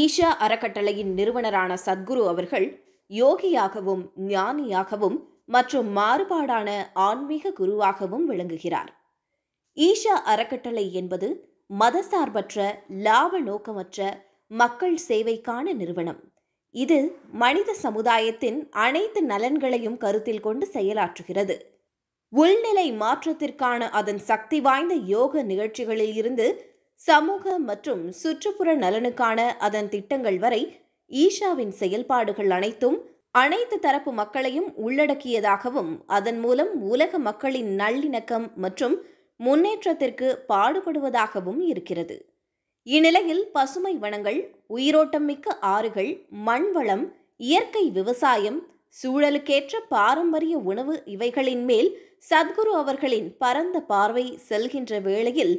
ஈஷா அறக்கட்டளையின் நிறுவனரான சத்குரு அவர்கள் யோகியாகவும் ஞானியாகவும் மற்றும் மாறுபாடான ஆன்மீக குருவாகவும் விளங்குகிறார் ஈஷா அறக்கட்டளை என்பது மதசார்பற்ற லாப நோக்கமற்ற மக்கள் சேவைக்கான நிறுவனம் இது மனித சமுதாயத்தின் அனைத்து நலன்களையும் கருத்தில் கொண்டு செயலாற்றுகிறது உள்நிலை மாற்றத்திற்கான அதன் சக்தி வாய்ந்த யோக நிகழ்ச்சிகளில் இருந்து சமூக மற்றும் சுற்றுப்புற நலனுக்கான அதன் திட்டங்கள் வரை ஈஷாவின் செயல்பாடுகள் அனைத்தும் அனைத்து தரப்பு மக்களையும் உள்ளடக்கியதாகவும் அதன் மூலம் உலக மக்களின் நல்லிணக்கம் மற்றும் முன்னேற்றத்திற்கு பாடுபடுவதாகவும் இருக்கிறது இந்நிலையில் பசுமை வனங்கள் உயிரோட்டம் மிக்க ஆறுகள் மண்வளம் இயற்கை விவசாயம் சூழலுக்கேற்ற பாரம்பரிய உணவு இவைகளின் மேல் சத்குரு அவர்களின் பரந்த பார்வை செல்கின்ற வேளையில்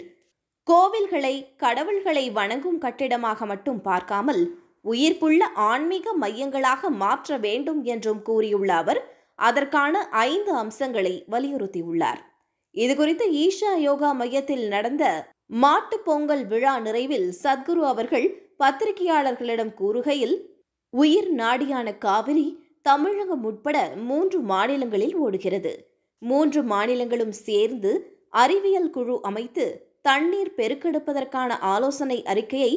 கோவில்களை கடவுள்களை வணங்கும் கட்டிடமாக மட்டும் பார்க்காமல் உயிர்ப்புள்ள ஆன்மீக மையங்களாக மாற்ற வேண்டும் என்றும் கூறியுள்ள அவர் அதற்கான ஐந்து அம்சங்களை வலியுறுத்தியுள்ளார் இதுகுறித்து ஈஷா யோகா மையத்தில் நடந்த மாட்டு பொங்கல் விழா நிறைவில் சத்குரு அவர்கள் பத்திரிகையாளர்களிடம் கூறுகையில் உயிர் நாடியான காவிரி தமிழகம் உட்பட மூன்று மாநிலங்களில் ஓடுகிறது மூன்று மாநிலங்களும் சேர்ந்து அறிவியல் குழு அமைத்து தண்ணீர் பெருக்கெடுப்பதற்கான ஆலோசனை அறிக்கையை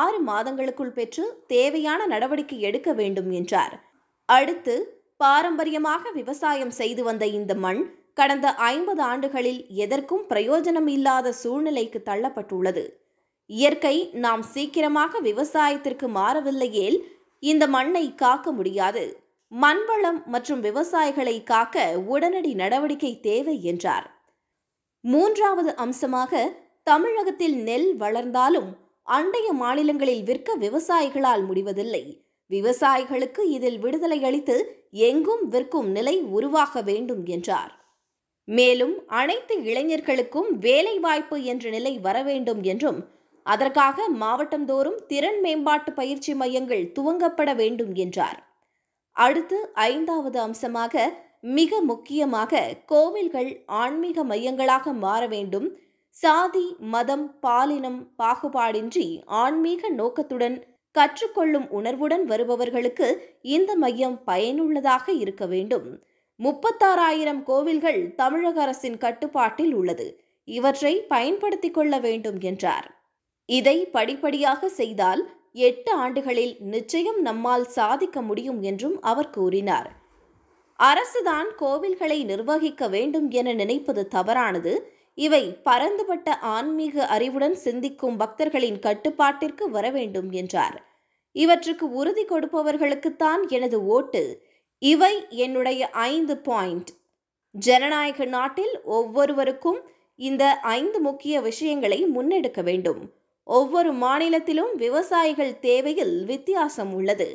ஆறு மாதங்களுக்குள் பெற்று தேவையான நடவடிக்கை எடுக்க வேண்டும் என்றார் அடுத்து பாரம்பரியமாக விவசாயம் செய்து வந்த இந்த மண் கடந்த ஐம்பது ஆண்டுகளில் எதற்கும் பிரயோஜனம் இல்லாத சூழ்நிலைக்கு தள்ளப்பட்டுள்ளது இயற்கை நாம் சீக்கிரமாக விவசாயத்திற்கு மாறவில்லையேல் இந்த மண்ணை காக்க முடியாது மண்வளம் மற்றும் விவசாயிகளை காக்க உடனடி நடவடிக்கை தேவை என்றார் மூன்றாவது அம்சமாக தமிழகத்தில் நெல் வளர்ந்தாலும் அண்டைய மாநிலங்களில் விற்க விவசாயிகளால் முடிவதில்லை விவசாயிகளுக்கு இதில் விடுதலை அளித்து எங்கும் விற்கும் நிலை உருவாக வேண்டும் என்றார் மேலும் அனைத்து இளைஞர்களுக்கும் வேலைவாய்ப்பு என்ற நிலை வர வேண்டும் என்றும் அதற்காக மாவட்டந்தோறும் திறன் மேம்பாட்டு பயிற்சி மையங்கள் துவங்கப்பட வேண்டும் என்றார் அடுத்து ஐந்தாவது அம்சமாக மிக முக்கியமாக கோவில்கள் ஆன்மீக மையங்களாக மாற வேண்டும் சாதி மதம் பாலினம் பாகுபாடின்றி ஆன்மீக நோக்கத்துடன் கற்றுக்கொள்ளும் உணர்வுடன் வருபவர்களுக்கு இந்த மையம் பயனுள்ளதாக இருக்க வேண்டும் முப்பத்தாறாயிரம் கோவில்கள் தமிழக அரசின் கட்டுப்பாட்டில் உள்ளது இவற்றை பயன்படுத்திக் கொள்ள வேண்டும் என்றார் இதை படிப்படியாக செய்தால் எட்டு ஆண்டுகளில் நிச்சயம் நம்மால் சாதிக்க முடியும் என்றும் அவர் கூறினார் அரசுதான் கோவில்களை நிர்வகிக்க வேண்டும் என நினைப்பது தவறானது இவை பரந்துபட்ட ஆன்மீக அறிவுடன் சிந்திக்கும் பக்தர்களின் கட்டுப்பாட்டிற்கு வர வேண்டும் என்றார் இவற்றுக்கு உறுதி கொடுப்பவர்களுக்குத்தான் எனது ஓட்டு இவை என்னுடைய ஐந்து பாயிண்ட் ஜனநாயக நாட்டில் ஒவ்வொருவருக்கும் இந்த ஐந்து முக்கிய விஷயங்களை முன்னெடுக்க வேண்டும் ஒவ்வொரு மாநிலத்திலும் விவசாயிகள் தேவையில் வித்தியாசம் உள்ளது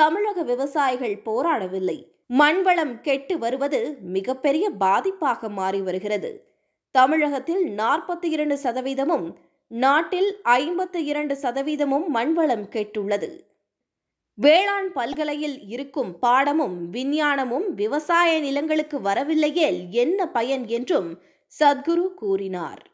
தமிழக விவசாயிகள் போராடவில்லை மண்வளம் கெட்டு வருவது மிகப்பெரிய பாதிப்பாக மாறி வருகிறது தமிழகத்தில் நாற்பத்தி இரண்டு சதவீதமும் நாட்டில் ஐம்பத்து இரண்டு சதவீதமும் மண்வளம் கேட்டுள்ளது வேளாண் பல்கலையில் இருக்கும் பாடமும் விஞ்ஞானமும் விவசாய நிலங்களுக்கு வரவில்லையே என்ன பயன் என்றும் சத்குரு கூறினார்